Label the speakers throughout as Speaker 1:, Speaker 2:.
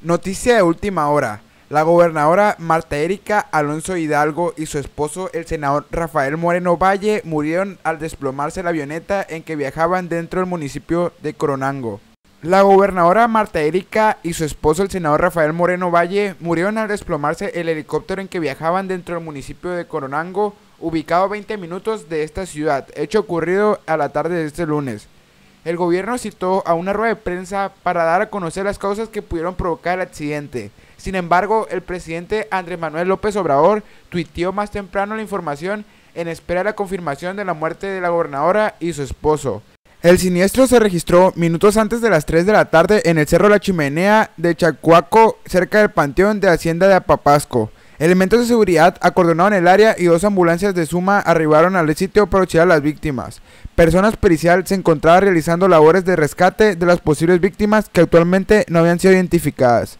Speaker 1: Noticia de última hora. La gobernadora Marta Erika Alonso Hidalgo y su esposo, el senador Rafael Moreno Valle, murieron al desplomarse la avioneta en que viajaban dentro del municipio de Coronango. La gobernadora Marta Erika y su esposo, el senador Rafael Moreno Valle, murieron al desplomarse el helicóptero en que viajaban dentro del municipio de Coronango, ubicado a 20 minutos de esta ciudad, hecho ocurrido a la tarde de este lunes el gobierno citó a una rueda de prensa para dar a conocer las causas que pudieron provocar el accidente. Sin embargo, el presidente Andrés Manuel López Obrador tuiteó más temprano la información en espera de la confirmación de la muerte de la gobernadora y su esposo. El siniestro se registró minutos antes de las 3 de la tarde en el Cerro La Chimenea de Chacuaco, cerca del Panteón de Hacienda de Apapasco. Elementos de seguridad acordonaron el área y dos ambulancias de suma arribaron al sitio para auxiliar a las víctimas. Personas periciales se encontraban realizando labores de rescate de las posibles víctimas que actualmente no habían sido identificadas.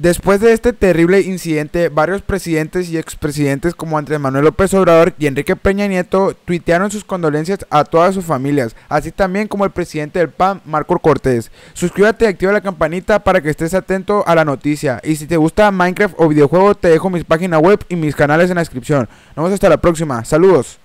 Speaker 1: Después de este terrible incidente, varios presidentes y expresidentes como Andrés Manuel López Obrador y Enrique Peña Nieto tuitearon sus condolencias a todas sus familias, así también como el presidente del PAN, Marco Cortés. Suscríbete y activa la campanita para que estés atento a la noticia. Y si te gusta Minecraft o videojuego, te dejo mis páginas web y mis canales en la descripción. Nos vemos hasta la próxima. Saludos.